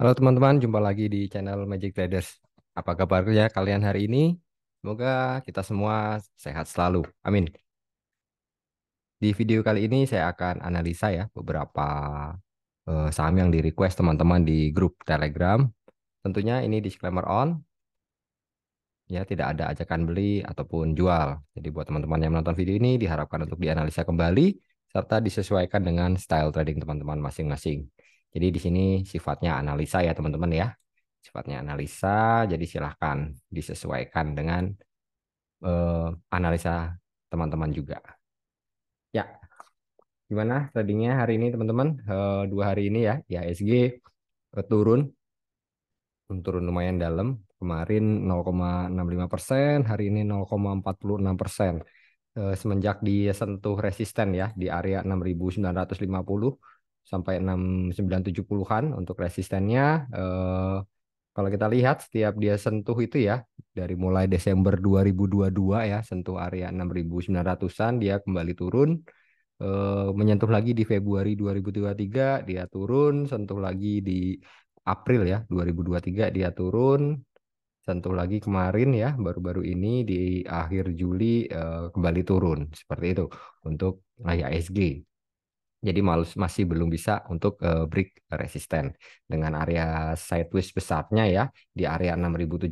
Halo teman-teman, jumpa lagi di channel Magic Traders. Apa kabar ya kalian hari ini? Semoga kita semua sehat selalu. Amin. Di video kali ini saya akan analisa ya beberapa uh, saham yang di request teman-teman di grup Telegram. Tentunya ini disclaimer on. Ya, tidak ada ajakan beli ataupun jual. Jadi buat teman-teman yang menonton video ini diharapkan untuk dianalisa kembali serta disesuaikan dengan style trading teman-teman masing-masing. Jadi di sini sifatnya analisa ya teman-teman ya. Sifatnya analisa, jadi silahkan disesuaikan dengan uh, analisa teman-teman juga. Ya, gimana tadinya hari ini teman-teman? Uh, dua hari ini ya, SG uh, eh, turun. Hmm, turun lumayan dalam. Kemarin 0,65 persen, hari ini 0,46 persen. Uh, semenjak disentuh resisten ya di area 6950 sampai 6970-an untuk resistennya. Eh, kalau kita lihat setiap dia sentuh itu ya dari mulai Desember 2022 ya sentuh area 6900-an dia kembali turun eh, menyentuh lagi di Februari 2023 dia turun sentuh lagi di April ya 2023 dia turun sentuh lagi kemarin ya baru-baru ini di akhir Juli eh, kembali turun seperti itu untuk layak IHSG jadi masih belum bisa untuk eh, break resisten dengan area sideways besarnya ya di area 6700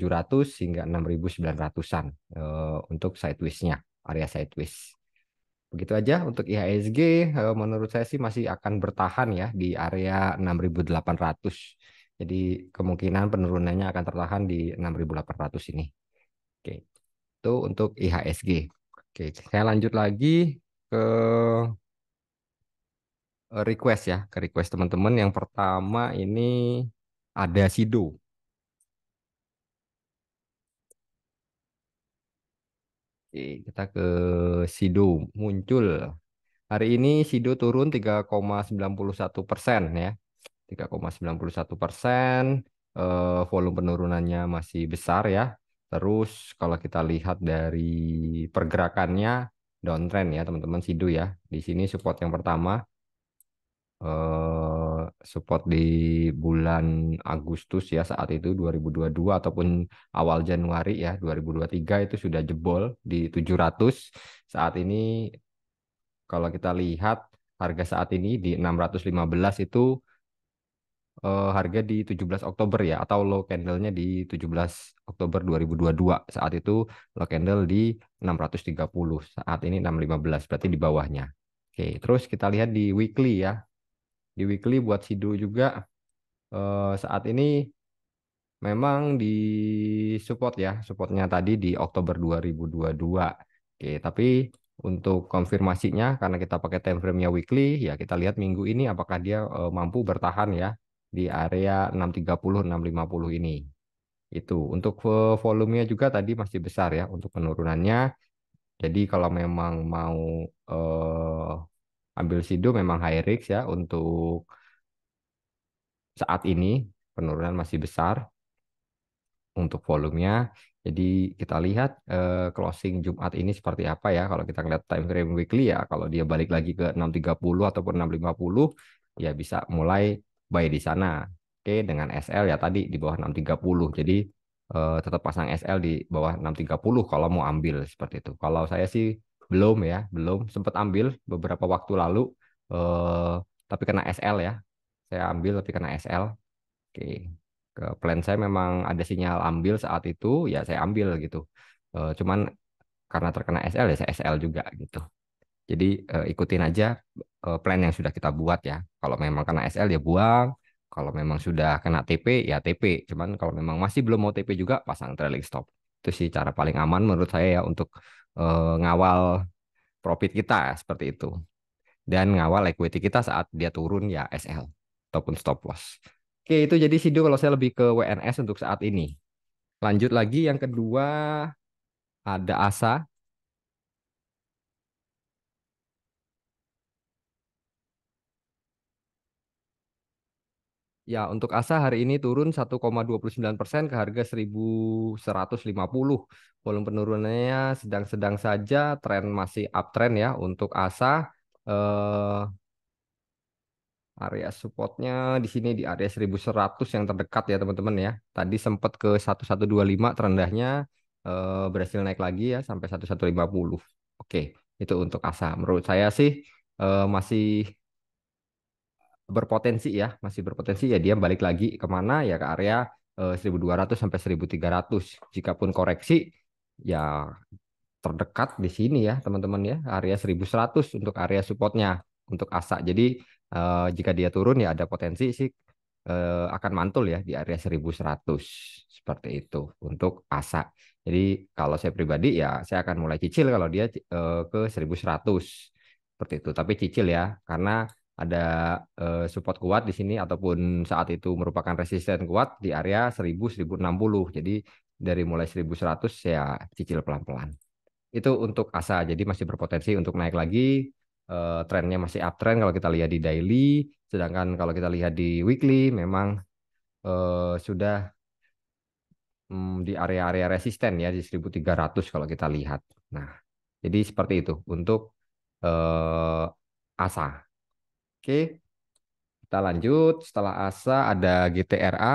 hingga 6900-an uh, eh, untuk sideways-nya, area sideways. Begitu aja untuk IHSG eh, menurut saya sih masih akan bertahan ya di area 6800. Jadi kemungkinan penurunannya akan tertahan di 6800 ini. Oke. Itu untuk IHSG. Oke, saya lanjut lagi ke Eh, request ya, ke request teman-teman. Yang pertama ini ada Sido. Oke, kita ke Sido muncul. Hari ini Sido turun 3,91 persen ya. 3,91 persen. Eh, volume penurunannya masih besar ya. Terus kalau kita lihat dari pergerakannya downtrend ya teman-teman Sido ya. Di sini support yang pertama Eh, support di bulan Agustus ya saat itu 2022 ataupun awal Januari ya 2023 itu sudah jebol di 700. Saat ini kalau kita lihat harga saat ini di 615 itu uh, harga di 17 Oktober ya atau low candlenya di 17 Oktober 2022 saat itu low candle di 630 saat ini 615 berarti di bawahnya oke terus kita lihat di weekly ya di weekly buat Sido juga uh, saat ini memang di support ya supportnya tadi di Oktober 2022 oke tapi untuk konfirmasinya karena kita pakai time frame-nya weekly ya kita lihat minggu ini apakah dia uh, mampu bertahan ya di area 630 650 ini itu untuk volumenya juga tadi masih besar ya untuk penurunannya jadi kalau memang mau uh, ambil Sido memang high risk ya untuk saat ini penurunan masih besar untuk volumenya. Jadi kita lihat uh, closing Jumat ini seperti apa ya. Kalau kita lihat time frame weekly ya, kalau dia balik lagi ke 6.30 ataupun 6.50 ya bisa mulai buy di sana. Oke, dengan SL ya tadi di bawah 6.30. Jadi uh, tetap pasang SL di bawah 6.30 kalau mau ambil seperti itu. Kalau saya sih belum ya, belum sempat ambil beberapa waktu lalu eh, tapi kena SL ya. Saya ambil tapi kena SL. Oke. Ke plan saya memang ada sinyal ambil saat itu, ya saya ambil gitu. Eh, cuman karena terkena SL ya saya SL juga gitu. Jadi eh, ikutin aja eh, plan yang sudah kita buat ya. Kalau memang kena SL ya buang, kalau memang sudah kena TP ya TP. Cuman kalau memang masih belum mau TP juga pasang trailing stop. Itu sih cara paling aman menurut saya ya untuk uh, ngawal profit kita seperti itu dan ngawal equity kita saat dia turun ya SL ataupun stop loss. Oke, itu jadi Sido kalau saya lebih ke WNS untuk saat ini. Lanjut lagi yang kedua ada ASA Ya, untuk ASA hari ini turun 1,29 persen ke harga 1.150. Volume penurunannya sedang-sedang saja, tren masih uptrend ya untuk ASA. Eh, area supportnya di sini di area 1.100 yang terdekat ya teman-teman ya. Tadi sempat ke 1.125 terendahnya, eh, berhasil naik lagi ya sampai 1.150. Oke, itu untuk ASA. Menurut saya sih eh, masih berpotensi ya, masih berpotensi ya dia balik lagi kemana ya ke area eh, 1200 sampai 1300. Jikapun koreksi ya terdekat di sini ya teman-teman ya area 1100 untuk area supportnya untuk asa. Jadi eh, jika dia turun ya ada potensi sih eh, akan mantul ya di area 1100 seperti itu untuk asa. Jadi kalau saya pribadi ya saya akan mulai cicil kalau dia eh, ke 1100 seperti itu. Tapi cicil ya karena ada uh, support kuat di sini ataupun saat itu merupakan resisten kuat di area 1000 1060. Jadi dari mulai 1100 saya cicil pelan-pelan. Itu untuk ASA. Jadi masih berpotensi untuk naik lagi. Uh, eh, trennya masih uptrend kalau kita lihat di daily, sedangkan kalau kita lihat di weekly memang uh, sudah hmm, di area-area resisten ya di 1300 kalau kita lihat. Nah, jadi seperti itu untuk uh, ASA. Oke, kita lanjut. Setelah ASA ada GTRA.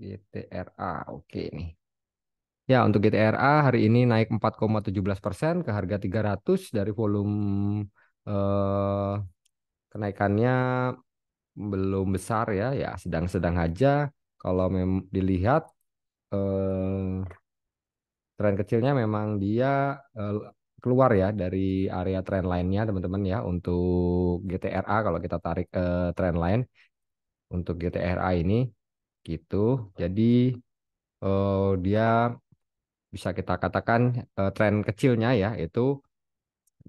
GTRA, oke ini. Ya, untuk GTRA hari ini naik 4,17 persen ke harga 300 dari volume eh, kenaikannya belum besar ya, ya sedang-sedang aja. Kalau dilihat eh, tren kecilnya memang dia eh, keluar ya dari area trend lainnya teman-teman ya untuk GTRA kalau kita tarik ke trend line untuk GTRA ini gitu. Jadi eh, dia bisa kita katakan eh, tren kecilnya ya itu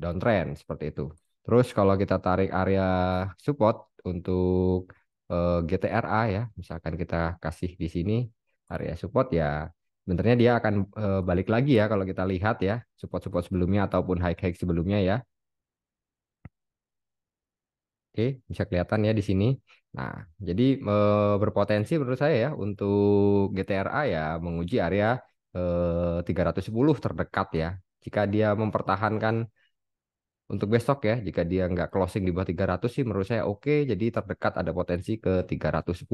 downtrend seperti itu. Terus kalau kita tarik area support untuk eh, GTRA ya, misalkan kita kasih di sini area support ya sebenarnya dia akan uh, balik lagi ya kalau kita lihat ya support-support sebelumnya ataupun high-high sebelumnya ya. Oke, bisa kelihatan ya di sini. Nah, jadi e, berpotensi menurut saya ya untuk GTRA ya menguji area e, eh, 310 terdekat ya. Jika dia mempertahankan untuk besok ya, jika dia nggak closing di bawah 300 sih menurut saya oke. Jadi terdekat ada potensi ke 310,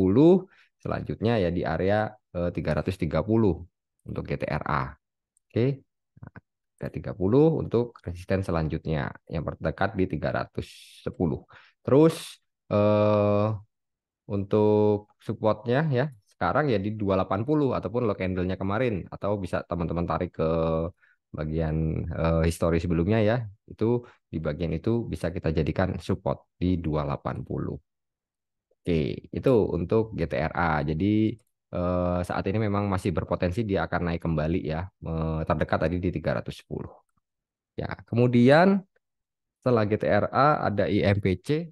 selanjutnya ya di area e, 330 untuk GTRA. Oke. Ada nah, 30 untuk resisten selanjutnya yang terdekat di 310. Terus eh, untuk supportnya ya sekarang ya di 280 ataupun low candle-nya kemarin atau bisa teman-teman tarik ke bagian eh, histori sebelumnya ya. Itu di bagian itu bisa kita jadikan support di 280. Oke, itu untuk GTRA. Jadi Eh, saat ini memang masih berpotensi dia akan naik kembali ya, eh, terdekat tadi di 310. Ya, kemudian setelah GTRA ada IMPC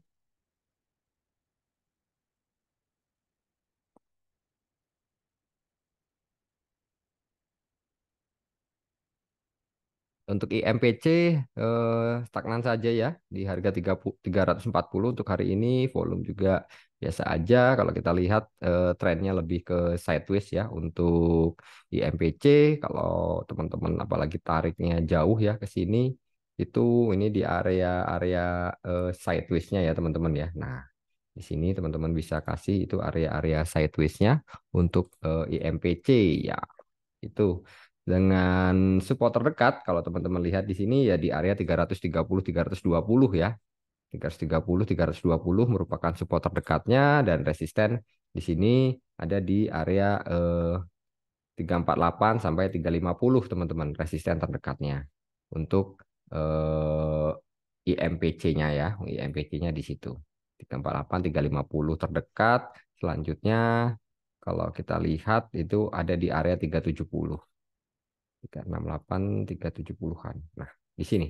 Untuk IMPC eh, stagnan saja ya di harga 30, 340 untuk hari ini volume juga biasa aja kalau kita lihat eh, trennya lebih ke sideways ya untuk IMPC kalau teman-teman apalagi tariknya jauh ya ke sini itu ini di area-area eh, sideways ya teman-teman ya. Nah, di sini teman-teman bisa kasih itu area-area sidewaysnya untuk eh, IMPC ya. Itu dengan support terdekat kalau teman-teman lihat di sini ya di area 330 320 ya. 330 320 merupakan support terdekatnya dan resisten di sini ada di area eh, 348 sampai 350 teman-teman resisten terdekatnya untuk eh, IMPC-nya ya, IMPC-nya di situ. 348 350 terdekat. Selanjutnya kalau kita lihat itu ada di area 370. 368, 370-an. Nah, di sini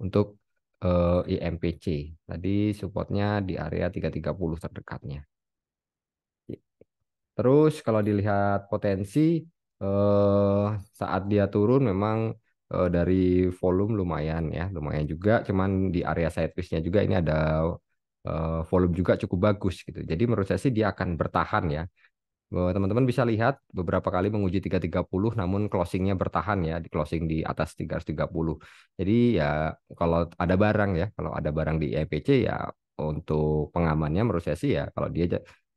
untuk uh, eh, IMPC. Tadi supportnya di area 330 terdekatnya. Terus kalau dilihat potensi eh, saat dia turun memang eh, dari volume lumayan ya, lumayan juga. Cuman di area sidewaysnya juga ini ada eh, volume juga cukup bagus gitu. Jadi menurut saya sih dia akan bertahan ya bahwa teman-teman bisa lihat beberapa kali menguji 330 namun closingnya bertahan ya di closing di atas 330. Jadi ya kalau ada barang ya kalau ada barang di EPC ya untuk pengamannya menurut saya sih ya kalau dia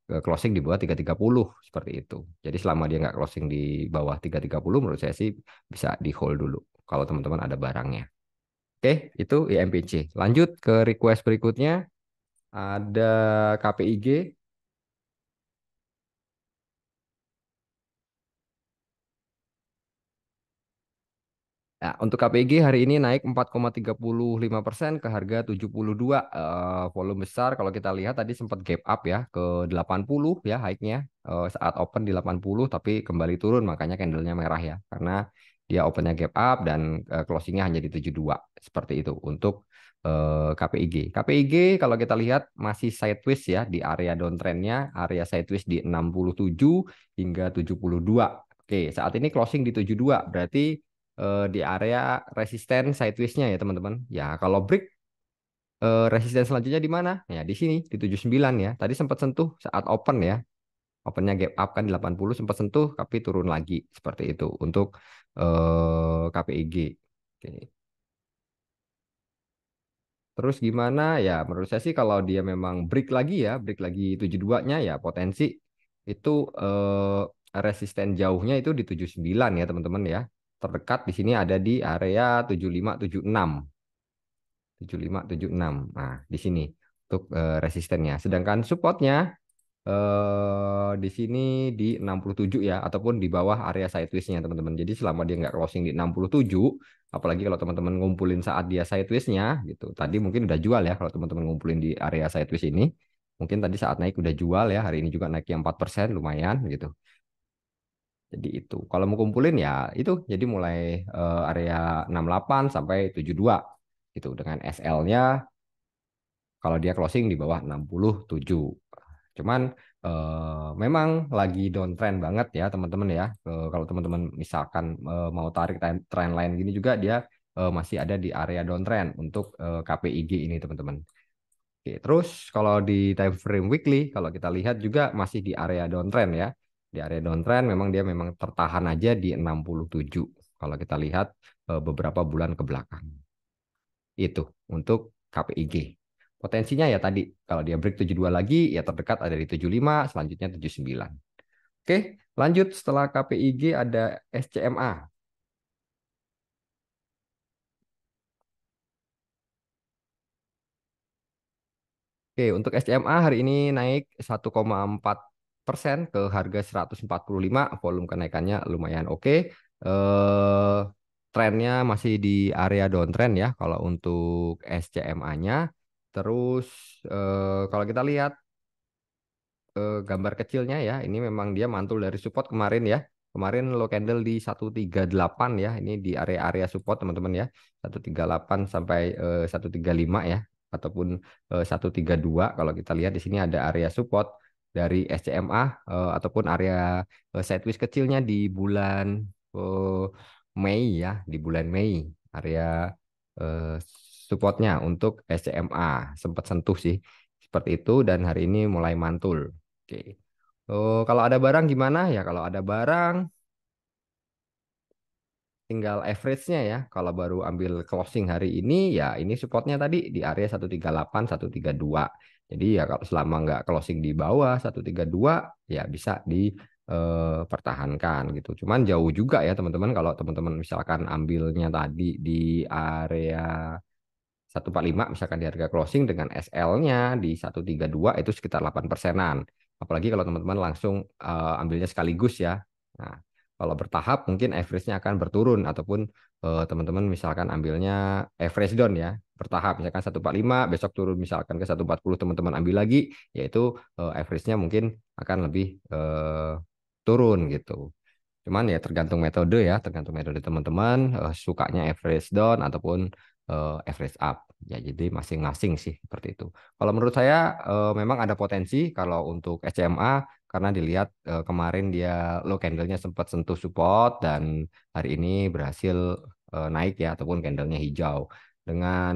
e, closing di bawah 330 seperti itu. Jadi selama dia nggak closing di bawah 330 menurut saya sih bisa di hold dulu kalau teman-teman ada barangnya. Oke, itu IMPC. E Lanjut ke request berikutnya. Ada KPIG Nah, untuk KPG hari ini naik 4,35 persen ke harga 72 uh, eh, volume besar. Kalau kita lihat tadi sempat gap up ya ke 80 ya high-nya uh, eh, saat open di 80 tapi kembali turun makanya candlenya merah ya karena dia opennya gap up dan uh, closingnya hanya di 72 seperti itu untuk uh, KPIG. KPIG kalau kita lihat masih sideways ya di area downtrendnya area sideways di 67 hingga 72. Oke saat ini closing di 72 berarti uh, di area resisten sideways-nya ya teman-teman. Ya kalau break uh, resisten selanjutnya di mana? Ya di sini di 79 ya. Tadi sempat sentuh saat open ya. Opennya gap up kan di 80 sempat sentuh tapi turun lagi seperti itu untuk uh, eh, KPIG. Oke. Terus gimana? Ya menurut saya sih kalau dia memang break lagi ya, break lagi 72-nya ya potensi itu eh, resisten jauhnya itu di 79 ya teman-teman ya terdekat di sini ada di area 7576. 7576. Nah, di sini untuk uh, resistennya. Sedangkan supportnya eh, di sini di 67 ya ataupun di bawah area sideways-nya teman-teman. Jadi selama dia nggak crossing di 67, apalagi kalau teman-teman ngumpulin saat dia sideways-nya gitu. Tadi mungkin udah jual ya kalau teman-teman ngumpulin di area sideways ini. Mungkin tadi saat naik udah jual ya, hari ini juga naik yang 4% lumayan gitu. Jadi itu. Kalau mau kumpulin ya itu. Jadi mulai uh, area 68 sampai 72 gitu dengan SL-nya kalau dia closing di bawah 67. Cuman uh, memang lagi downtrend banget ya teman-teman ya. Uh, kalau teman-teman misalkan uh, mau tarik trend lain gini juga dia uh, masih ada di area downtrend untuk uh, KPIG ini teman-teman. Oke, terus kalau di time frame weekly kalau kita lihat juga masih di area downtrend ya. Di area downtrend memang dia memang tertahan aja di 67 kalau kita lihat eh, beberapa bulan ke belakang. Itu untuk KPIG. Potensinya ya tadi kalau dia break 72 lagi ya terdekat ada di 75, selanjutnya 79. Oke, lanjut setelah KPIG ada SCMA. Oke, untuk SCMA hari ini naik 1,4 ke harga 145, volume kenaikannya lumayan oke. Okay. Eh, trennya masih di area downtrend ya kalau untuk SCMA-nya. Terus eh, kalau kita lihat eh, gambar kecilnya ya, ini memang dia mantul dari support kemarin ya. Kemarin low candle di 138 ya, ini di area-area support teman-teman ya. 138 sampai tiga 135 ya ataupun tiga 132 kalau kita lihat di sini ada area support dari SCMA uh, eh, ataupun area uh, sideways kecilnya di bulan uh, Mei ya, di bulan Mei area uh, supportnya untuk SCMA sempat sentuh sih seperti itu dan hari ini mulai mantul. Oke. Uh, kalau ada barang gimana ya? Kalau ada barang tinggal average-nya ya. Kalau baru ambil closing hari ini ya ini supportnya tadi di area 138 132. Jadi ya kalau selama nggak closing di bawah 132 ya bisa dipertahankan eh, gitu. Cuman jauh juga ya teman-teman kalau teman-teman misalkan ambilnya tadi di area 145 misalkan di harga closing dengan SL-nya di 132 itu sekitar 8 persenan. Apalagi kalau teman-teman langsung uh, ambilnya sekaligus ya. Nah, kalau bertahap mungkin average-nya akan berturun ataupun eh, teman-teman uh, misalkan ambilnya average down ya bertahap misalkan 145 besok turun misalkan ke 140 teman-teman ambil lagi yaitu uh, average-nya mungkin akan lebih uh, turun gitu. Cuman ya tergantung metode ya, tergantung metode teman-teman uh, sukanya average down ataupun uh, average up. Ya, jadi masing-masing sih seperti itu. Kalau menurut saya uh, memang ada potensi kalau untuk SCMA karena dilihat uh, kemarin dia low candle-nya sempat sentuh support dan hari ini berhasil naik ya ataupun candlenya hijau dengan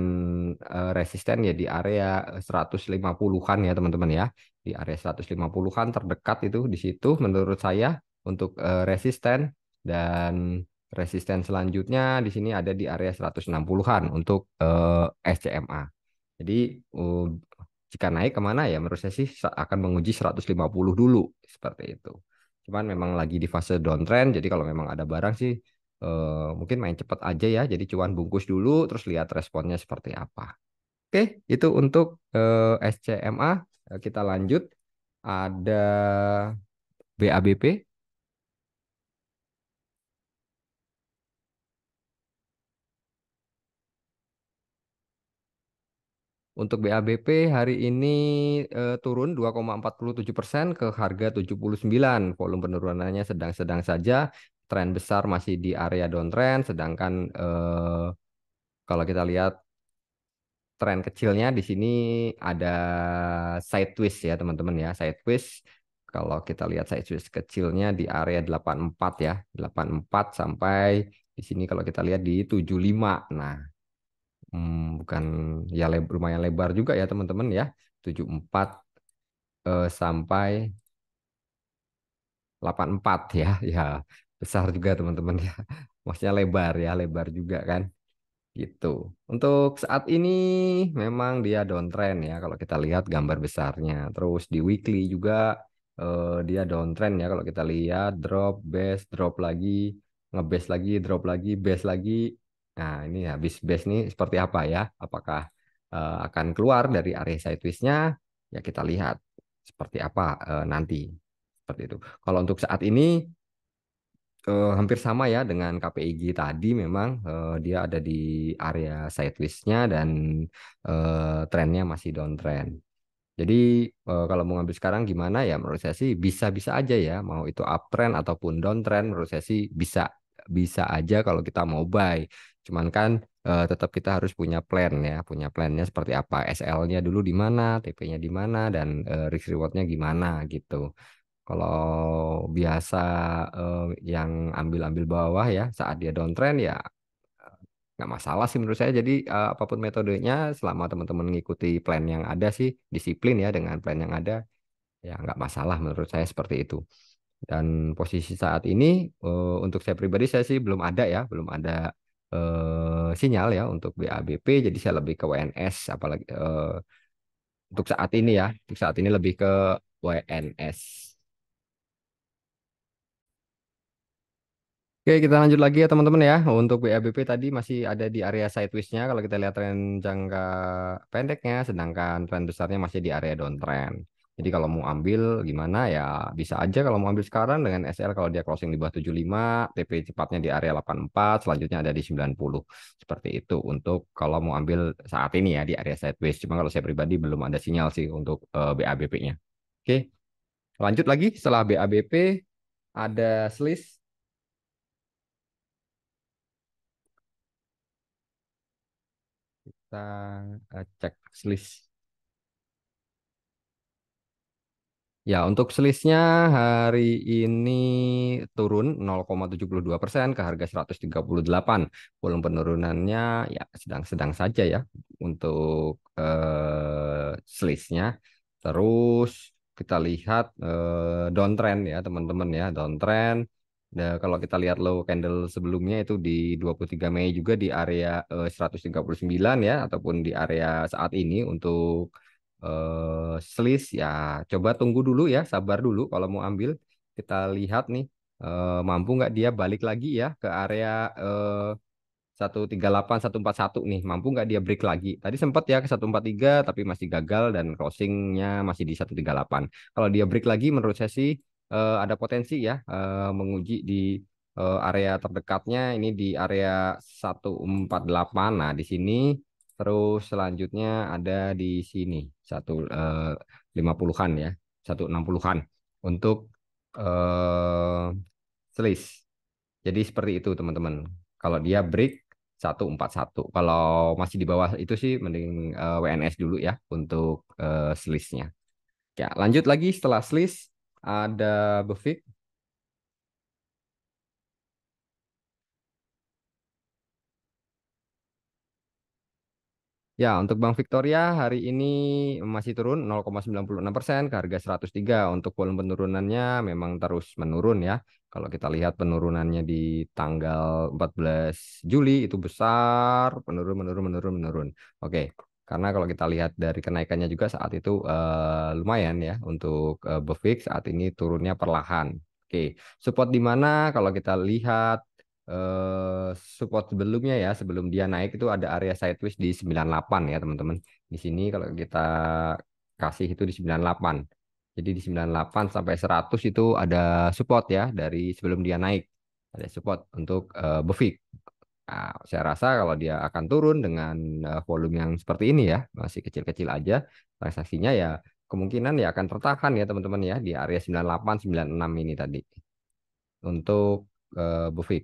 uh, resisten ya di area 150-an ya teman-teman ya. Di area 150-an terdekat itu di situ menurut saya untuk uh, resisten dan resisten selanjutnya di sini ada di area 160-an untuk uh, eh, SCMA. Jadi uh, jika naik kemana ya menurut saya sih akan menguji 150 dulu seperti itu. Cuman memang lagi di fase downtrend jadi kalau memang ada barang sih Eh, mungkin main cepat aja ya. Jadi cuman bungkus dulu terus lihat responnya seperti apa. Oke, itu untuk eh, SCMA. Eh, kita lanjut ada BABP. Untuk BABP hari ini eh, turun 2,47 persen ke harga 79. Volume penurunannya sedang-sedang saja tren besar masih di area downtrend, sedangkan eh, kalau kita lihat tren kecilnya di sini ada side twist ya teman-teman ya side twist kalau kita lihat side twist kecilnya di area 84 ya 84 sampai di sini kalau kita lihat di 75 nah hmm, bukan ya lebar, lumayan lebar juga ya teman-teman ya 74 eh, sampai 84 ya ya besar juga teman-teman ya. Maksudnya lebar ya, lebar juga kan. Gitu. Untuk saat ini memang dia downtrend ya kalau kita lihat gambar besarnya. Terus di weekly juga eh, dia downtrend ya kalau kita lihat drop, base, drop lagi, ngebase lagi, drop lagi, base lagi. Nah, ini habis base nih seperti apa ya? Apakah eh, akan keluar dari area sideways-nya? Ya kita lihat seperti apa eh, nanti seperti itu. Kalau untuk saat ini eh, hampir sama ya dengan KPIG tadi memang eh, dia ada di area sideways-nya dan eh, trennya masih downtrend. Jadi eh, kalau mau ngambil sekarang gimana ya menurut saya sih bisa-bisa aja ya mau itu uptrend ataupun downtrend menurut saya sih bisa bisa aja kalau kita mau buy. Cuman kan eh, tetap kita harus punya plan ya, punya plannya seperti apa, SL-nya dulu di mana, TP-nya di mana dan eh, risk reward-nya gimana gitu. Kalau biasa eh, yang ambil-ambil bawah ya saat dia downtrend ya eh, nggak masalah sih menurut saya. Jadi eh, apapun metodenya selama teman-teman ngikuti plan yang ada sih disiplin ya dengan plan yang ada ya nggak masalah menurut saya seperti itu. Dan posisi saat ini eh, untuk saya pribadi saya sih belum ada ya, belum ada eh, sinyal ya untuk BABP. Jadi saya lebih ke WNS apalagi eh, untuk saat ini ya, untuk saat ini lebih ke WNS. Oke, kita lanjut lagi ya teman-teman ya. Untuk BABP tadi masih ada di area sideways-nya kalau kita lihat tren jangka pendeknya, sedangkan tren besarnya masih di area downtrend. Jadi kalau mau ambil gimana ya bisa aja kalau mau ambil sekarang dengan SL kalau dia closing di bawah 75, TP cepatnya di area 84, selanjutnya ada di 90. Seperti itu untuk kalau mau ambil saat ini ya di area sideways. Cuma kalau saya pribadi belum ada sinyal sih untuk uh, eh, BABP-nya. Oke. Lanjut lagi setelah BABP ada SLIS kita eh, cek selisih. Ya, untuk selisnya hari ini turun 0,72 persen ke harga 138. Volume penurunannya ya sedang-sedang saja ya untuk eh, selisnya. Terus kita lihat eh, downtrend ya teman-teman ya downtrend Nah, kalau kita lihat low candle sebelumnya itu di 23 Mei juga di area eh, uh, 139 ya ataupun di area saat ini untuk eh, selis ya coba tunggu dulu ya, sabar dulu kalau mau ambil. Kita lihat nih eh, mampu nggak dia balik lagi ya ke area eh, 138 141 nih mampu nggak dia break lagi tadi sempat ya ke 143 tapi masih gagal dan crossingnya masih di 138 kalau dia break lagi menurut saya sih uh, ada potensi ya uh, menguji di uh, area terdekatnya ini di area 148. Nah, di sini terus selanjutnya ada di sini 150-an ya, 160-an untuk uh, selis. Jadi seperti itu teman-teman. Kalau dia break 141. Kalau masih di bawah itu sih mending uh, WNS dulu ya untuk uh, selisnya. Ya, lanjut lagi setelah selis ada Bevik. Ya, untuk Bank Victoria hari ini masih turun 0,96 persen ke harga 103. Untuk volume penurunannya memang terus menurun ya. Kalau kita lihat penurunannya di tanggal 14 Juli itu besar, menurun, menurun, menurun, menurun. Oke, karena kalau kita lihat dari kenaikannya juga saat itu uh, lumayan ya untuk uh, eh, Befix saat ini turunnya perlahan. Oke, support di mana kalau kita lihat uh, support sebelumnya ya sebelum dia naik itu ada area sideways di 98 ya teman-teman. Di sini kalau kita kasih itu di 98. Jadi di 98 sampai 100 itu ada support ya dari sebelum dia naik. Ada support untuk uh, Befix. Nah, saya rasa kalau dia akan turun dengan eh, volume yang seperti ini ya, masih kecil-kecil aja transaksinya ya kemungkinan ya akan tertahan ya teman-teman ya di area 98 96 ini tadi. Untuk uh, eh, Bufik.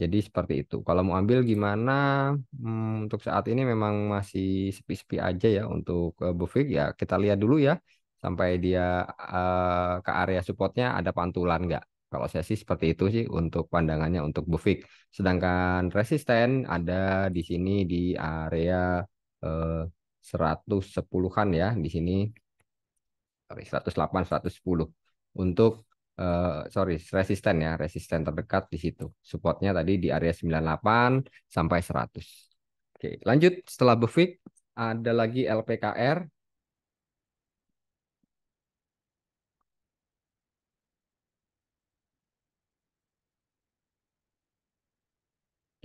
Jadi seperti itu. Kalau mau ambil gimana hmm, untuk saat ini memang masih sepi-sepi aja ya untuk uh, eh, Bufik ya kita lihat dulu ya sampai dia uh, ke area supportnya ada pantulan nggak kalau saya sih seperti itu sih untuk pandangannya untuk Bufik. Sedangkan resisten ada di sini di area eh, 110-an ya di sini 108 110. Untuk eh, sorry resisten ya, resisten terdekat di situ. Supportnya tadi di area 98 sampai 100. Oke, lanjut setelah Bufik ada lagi LPKR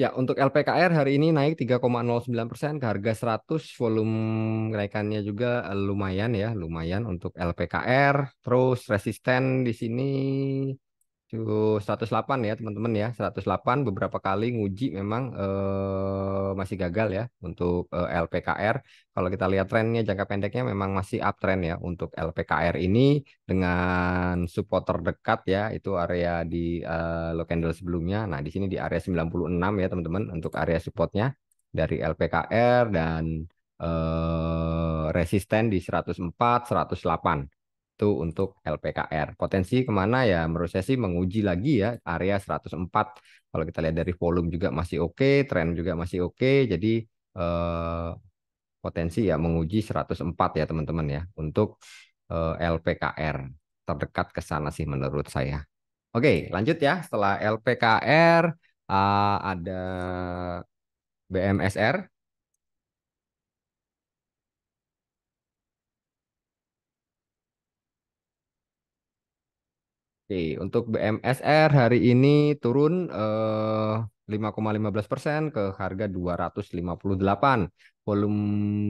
Ya, untuk LPKR hari ini naik 3,09 persen ke harga 100, volume kenaikannya juga eh, lumayan ya, lumayan untuk LPKR. Terus resisten di sini 108 ya teman-teman ya 108 beberapa kali nguji memang eh, masih gagal ya untuk eh, LPKR kalau kita lihat trennya jangka pendeknya memang masih uptrend ya untuk LPKR ini dengan support terdekat ya itu area di eh, low candle sebelumnya nah di sini di area 96 ya teman-teman untuk area supportnya dari LPKR dan eh, resisten di 104 108 itu untuk LPKR. Potensi kemana ya? Menurut saya sih menguji lagi ya area 104. Kalau kita lihat dari volume juga masih oke, okay, tren juga masih oke. Okay, jadi eh, potensi ya menguji 104 ya teman-teman ya untuk eh, LPKR terdekat ke sana sih menurut saya. Oke, okay, lanjut ya. Setelah LPKR eh, ada BMSR Oke, untuk BMSR hari ini turun eh, 5,15 persen ke harga 258. Volume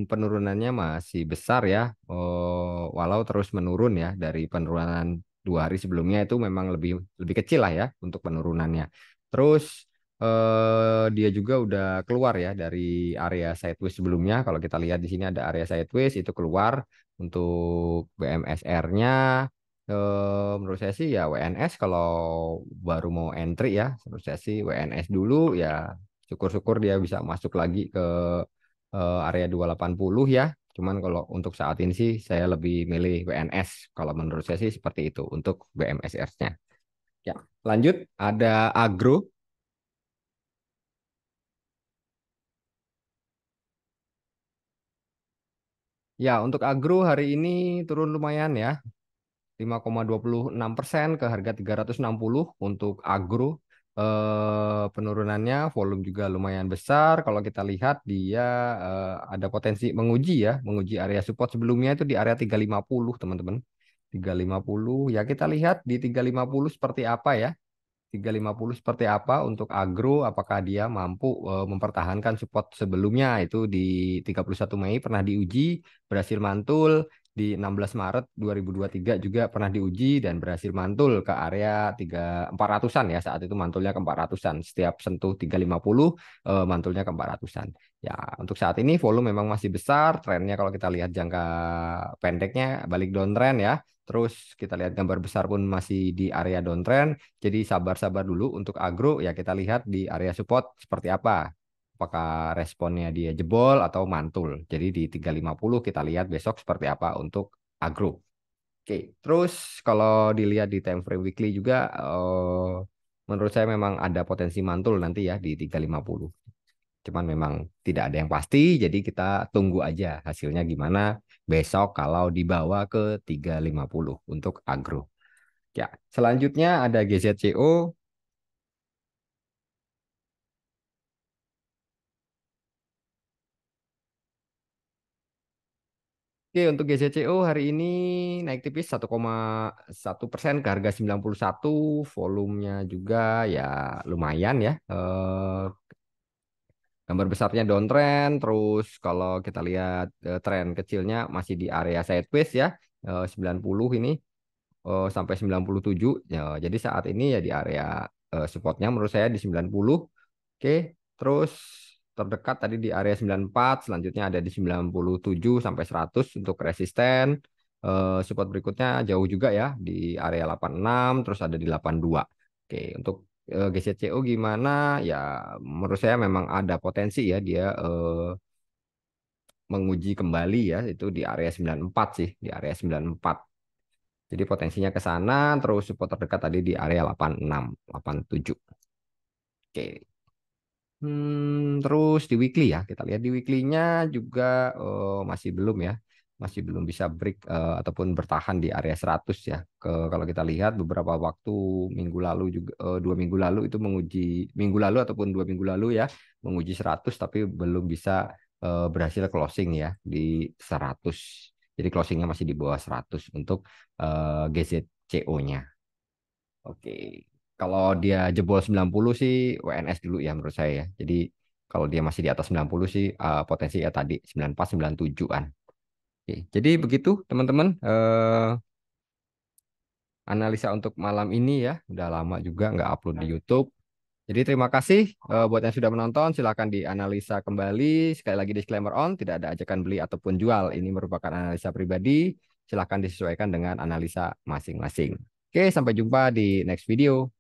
penurunannya masih besar ya, eh, walau terus menurun ya dari penurunan dua hari sebelumnya itu memang lebih lebih kecil lah ya untuk penurunannya. Terus eh, dia juga udah keluar ya dari area sideways sebelumnya. Kalau kita lihat di sini ada area sideways itu keluar untuk BMSR-nya menurut saya sih ya WNS kalau baru mau entry ya, menurut saya sih WNS dulu ya syukur-syukur dia bisa masuk lagi ke area 280 ya. Cuman kalau untuk saat ini sih saya lebih milih WNS kalau menurut saya sih seperti itu untuk BMSR-nya. Ya, lanjut ada agro Ya, untuk agro hari ini turun lumayan ya. 5,26 persen ke harga 360 untuk agro eh, penurunannya volume juga lumayan besar kalau kita lihat dia eh, ada potensi menguji ya menguji area support sebelumnya itu di area 350 teman-teman 350 ya kita lihat di 350 seperti apa ya 350 seperti apa untuk agro apakah dia mampu uh, mempertahankan support sebelumnya itu di 31 Mei pernah diuji berhasil mantul di 16 Maret 2023 juga pernah diuji dan berhasil mantul ke area 3 400-an ya saat itu mantulnya ke 400-an setiap sentuh 350 eh, mantulnya ke 400-an ya untuk saat ini volume memang masih besar trennya kalau kita lihat jangka pendeknya balik downtrend ya Terus kita lihat gambar besar pun masih di area downtrend. Jadi sabar-sabar dulu untuk agro ya kita lihat di area support seperti apa apakah responnya dia jebol atau mantul. Jadi di 350 kita lihat besok seperti apa untuk agro. Oke, terus kalau dilihat di time frame weekly juga eh, menurut saya memang ada potensi mantul nanti ya di 350. Cuman memang tidak ada yang pasti, jadi kita tunggu aja hasilnya gimana besok kalau dibawa ke 350 untuk agro. Ya, selanjutnya ada GZCO Oke, untuk GCCO hari ini naik tipis 1,1 persen ke harga 91, volumenya juga ya lumayan ya. Eh, gambar besarnya downtrend, terus kalau kita lihat eh, tren kecilnya masih di area sideways ya, eh, 90 ini eh, sampai 97. Ya, jadi saat ini ya di area eh, supportnya menurut saya di 90. Oke, terus terdekat tadi di area 94, selanjutnya ada di 97 sampai 100 untuk resisten. Eh, support berikutnya jauh juga ya di area 86, terus ada di 82. Oke, untuk eh, GCCO gimana? Ya menurut saya memang ada potensi ya dia eh, menguji kembali ya itu di area 94 sih, di area 94. Jadi potensinya ke sana terus support terdekat tadi di area 86, 87. Oke. Hmm, terus di weekly ya, kita lihat di weekly-nya juga uh, masih belum ya. Masih belum bisa break uh, ataupun bertahan di area 100 ya. Ke, kalau kita lihat beberapa waktu minggu lalu juga uh, dua minggu lalu itu menguji minggu lalu ataupun dua minggu lalu ya menguji 100 tapi belum bisa uh, berhasil closing ya di 100. Jadi closingnya masih di bawah 100 untuk uh, GZCO-nya. Oke. Okay kalau dia jebol 90 sih WNS dulu ya menurut saya ya. Jadi kalau dia masih di atas 90 sih uh, potensi ya tadi 94 97-an. Oke, jadi begitu teman-teman uh, analisa untuk malam ini ya. Udah lama juga nggak upload di YouTube. Jadi terima kasih uh, buat yang sudah menonton. Silakan dianalisa kembali. Sekali lagi disclaimer on, tidak ada ajakan beli ataupun jual. Ini merupakan analisa pribadi. Silakan disesuaikan dengan analisa masing-masing. Oke, sampai jumpa di next video.